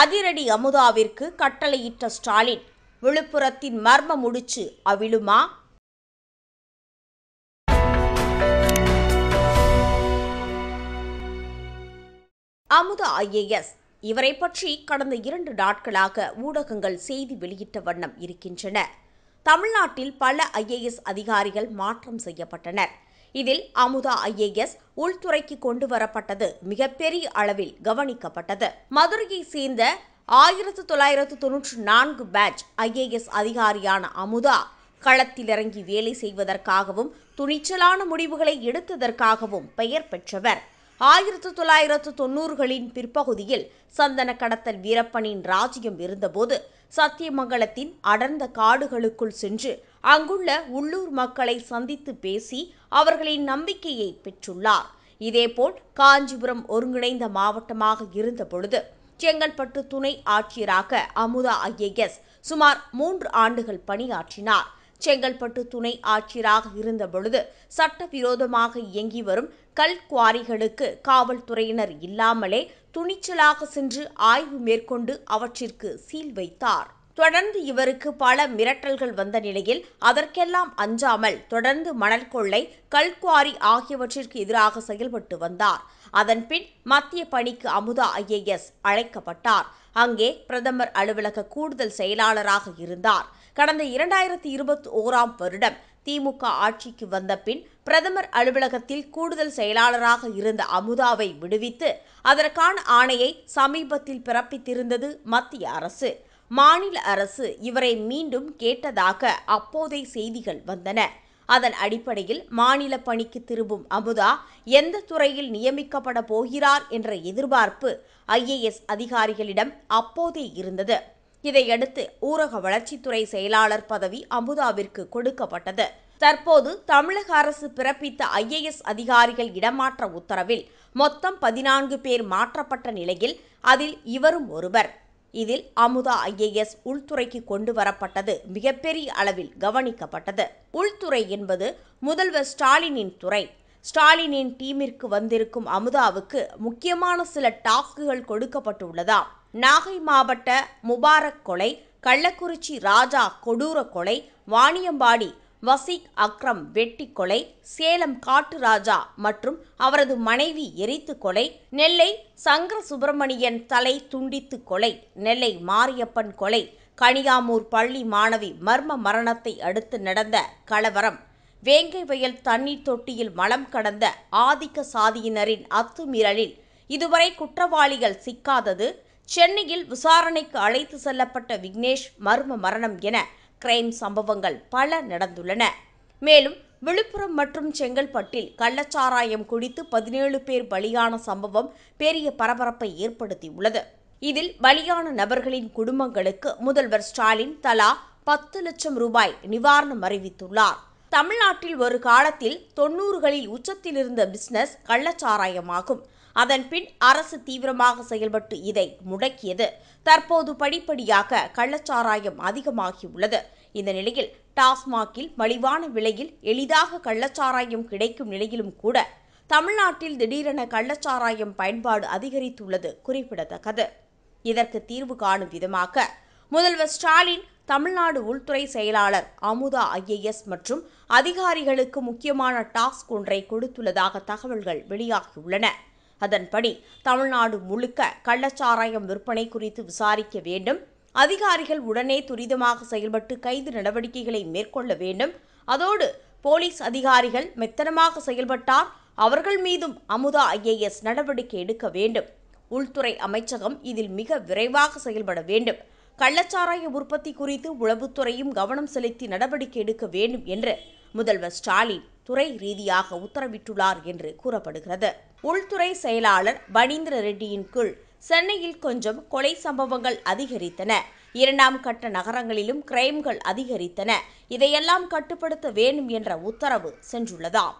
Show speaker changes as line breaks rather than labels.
அதிரடி அமுதாவிற்கு கட்டளையிட்ட ஸ்டாலின் விழுப்புரத்தின் மர்ம முடிச்சு அவிழுமா அமுதா ஐஏஎஸ் இவரை பற்றி கடந்த இரண்டு நாட்களாக ஊடகங்கள் செய்தி வெளியிட்ட வண்ணம் இருக்கின்றன தமிழ்நாட்டில் பல ஐஏஎஸ் அதிகாரிகள் மாற்றம் செய்யப்பட்டனர் இதில் அமுதா ஐஏஎஸ் உள்துறைக்கு கொண்டு வரப்பட்டது மிகப்பெரிய அளவில் கவனிக்கப்பட்டது மதுரையை சேர்ந்த ஆயிரத்து தொள்ளாயிரத்து தொன்னூற்றி நான்கு பேட்ச் ஐஏஎஸ் அதிகாரியான அமுதா களத்திலிறங்கி வேலை செய்வதற்காகவும் துணிச்சலான முடிவுகளை எடுத்ததற்காகவும் பெயர் பெற்றவர் ஆயிரத்து தொள்ளாயிரத்து தொன்னூறுகளின் பிற்பகுதியில் சந்தன கடத்தல் வீரப்பனின் ராஜ்யம் இருந்தபோது சத்தியமங்கலத்தின் அடர்ந்த காடுகளுக்குள் சென்று அங்குள்ள உள்ளூர் மக்களை சந்தித்து பேசி அவர்களின் நம்பிக்கையை பெற்றுள்ளார் இதேபோல் காஞ்சிபுரம் ஒருங்கிணைந்த மாவட்டமாக இருந்தபொழுது செங்கல்பட்டு துணை ஆட்சியராக அமுதா ஐஏஎஸ் சுமார் மூன்று ஆண்டுகள் பணியாற்றினார் செங்கல்பட்டு துணை ஆட்சியராக இருந்தபொழுது சட்டவிரோதமாக இயங்கி வரும் கல் குவாரிகளுக்கு காவல்துறையினர் இல்லாமலே துணிச்சலாக சென்று ஆய்வு மேற்கொண்டு அவற்றிற்கு சீல் வைத்தார் தொடர்ந்து இவருக்கு பல மிரட்டல்கள் வந்த நிலையில் அதற்கெல்லாம் அஞ்சாமல் தொடர்ந்து மணல் கொள்ளை கல்குவாரி ஆகியவற்றிற்கு எதிராக செயல்பட்டு வந்தார் அதன்பின் மத்திய பணிக்கு அமுதா ஐஏஎஸ் அழைக்கப்பட்டார் அங்கே பிரதமர் அலுவலக கூடுதல் செயலாளராக இருந்தார் கடந்த இரண்டாயிரத்தி இருபத்தி ஓராம் வருடம் திமுக ஆட்சிக்கு வந்த பின் பிரதமர் அலுவலகத்தில் கூடுதல் செயலாளராக இருந்த அமுதாவை விடுவித்து அதற்கான ஆணையை சமீபத்தில் பிறப்பித்திருந்தது மத்திய அரசு மாநில அரசு இவரை மீண்டும் கேட்டதாக அப்போதை செய்திகள் வந்தன அதன் அடிப்படையில் மாநில பணிக்கு திரும்பும் அமுதா எந்த துறையில் நியமிக்கப்பட போகிறார் என்ற எதிர்பார்ப்பு ஐஏஎஸ் அதிகாரிகளிடம் அப்போதே இருந்தது இதையடுத்து ஊரக வளர்ச்சித்துறை செயலாளர் பதவி அமுதாவிற்கு கொடுக்கப்பட்டது தற்போது தமிழக அரசு பிறப்பித்த ஐஏஎஸ் அதிகாரிகள் இடமாற்ற உத்தரவில் மொத்தம் பதினான்கு பேர் மாற்றப்பட்ட நிலையில் அதில் இவரும் ஒருவர் இதில் அமுதா ஐஏஎஸ் உள்துறைக்கு கொண்டு வரப்பட்டது மிகப்பெரிய அளவில் கவனிக்கப்பட்டது உள்துறை என்பது முதல்வர் ஸ்டாலினின் துறை ஸ்டாலினின் டீமிற்கு வந்திருக்கும் அமுதாவுக்கு முக்கியமான சில டாஸ்குகள் கொடுக்கப்பட்டுள்ளதாம் நாகை மாவட்ட முபாரக் கொலை கள்ளக்குறிச்சி ராஜா கொடூர கொலை வாணியம்பாடி வசீக் அக்ரம் வெட்டி கொலை சேலம் காட்டு ராஜா மற்றும் அவரது மனைவி எரித்து கொலை நெல்லை சங்கர சுப்பிரமணியன் தலை துண்டித்து கொலை நெல்லை மாரியப்பன் கொலை கனியாமூர் பள்ளி மாணவி மர்ம மரணத்தை அடுத்து நடந்த கலவரம் வேங்கை வயல் தண்ணீர் தொட்டியில் மலம் கடந்த ஆதிக்க சாதியினரின் அத்துமீறலில் இதுவரை குற்றவாளிகள் சிக்காதது சென்னையில் விசாரணைக்கு அழைத்து செல்லப்பட்ட விக்னேஷ் மர்ம மரணம் என கிரைம் சம்பவங்கள் பல நடந்துள்ளன மேலும் விழுப்புரம் மற்றும் செங்கல்பட்டில் கள்ளச்சாராயம் குடித்து பதினேழு பேர் பலியான சம்பவம் பெரிய பரபரப்பை ஏற்படுத்தியுள்ளது இதில் பலியான நபர்களின் குடும்பங்களுக்கு முதல்வர் ஸ்டாலின் தலா பத்து லட்சம் ரூபாய் நிவாரணம் அறிவித்துள்ளார் தமிழ்நாட்டில் ஒரு காலத்தில் தொன்னூறுகளில் உச்சத்தில் இருந்த பிசினஸ் கள்ளச்சாராயமாகும் அதன்பின் அரசு தீவிரமாக செயல்பட்டு இதை முடக்கியது தற்போது படிப்படியாக கள்ளச்சாராயம் அதிகமாகியுள்ளது இந்த நிலையில் டாஸ்மாகில் மலிவான விலையில் எளிதாக கள்ளச்சாராயம் கிடைக்கும் நிலையிலும் கூட தமிழ்நாட்டில் திடீரென கள்ளச்சாராயம் பயன்பாடு அதிகரித்துள்ளது குறிப்பிடத்தக்கது இதற்கு தீர்வு காணும் விதமாக முதல்வர் ஸ்டாலின் தமிழ்நாடு உள்துறை செயலாளர் அமுதா ஐஏஎஸ் மற்றும் அதிகாரிகளுக்கு முக்கியமான டாஸ்க் ஒன்றை கொடுத்துள்ளதாக தகவல்கள் வெளியாகியுள்ளன அதன்படி தமிழ்நாடு முழுக்க கள்ளச்சாராயம் விற்பனை குறித்து விசாரிக்க வேண்டும் அதிகாரிகள் உடனே துரிதமாக செயல்பட்டு கைது நடவடிக்கைகளை மேற்கொள்ள வேண்டும் அதோடு போலீஸ் அதிகாரிகள் மெத்தனமாக செயல்பட்டால் அவர்கள் மீதும் அமுதா ஐஏஎஸ் நடவடிக்கை எடுக்க வேண்டும் உள்துறை அமைச்சகம் இதில் மிக விரைவாக செயல்பட வேண்டும் கள்ளச்சாராய உற்பத்தி குறித்து உளவுத்துறையும் கவனம் செலுத்தி நடவடிக்கை எடுக்க வேண்டும் என்று முதல்வர் ஸ்டாலின் துறை ரீதியாக உத்தரவிட்டுள்ளார் என்று கூறப்படுகிறது உள்துறை செயலாளர் பனீந்திர ரெட்டியின் கீழ் சென்னையில் கொஞ்சம் கொலை சம்பவங்கள் அதிகரித்தன இரண்டாம் கட்ட நகரங்களிலும் கிரைம்கள் அதிகரித்தன இதையெல்லாம் கட்டுப்படுத்த வேண்டும் என்ற உத்தரவு சென்றுள்ளதாம்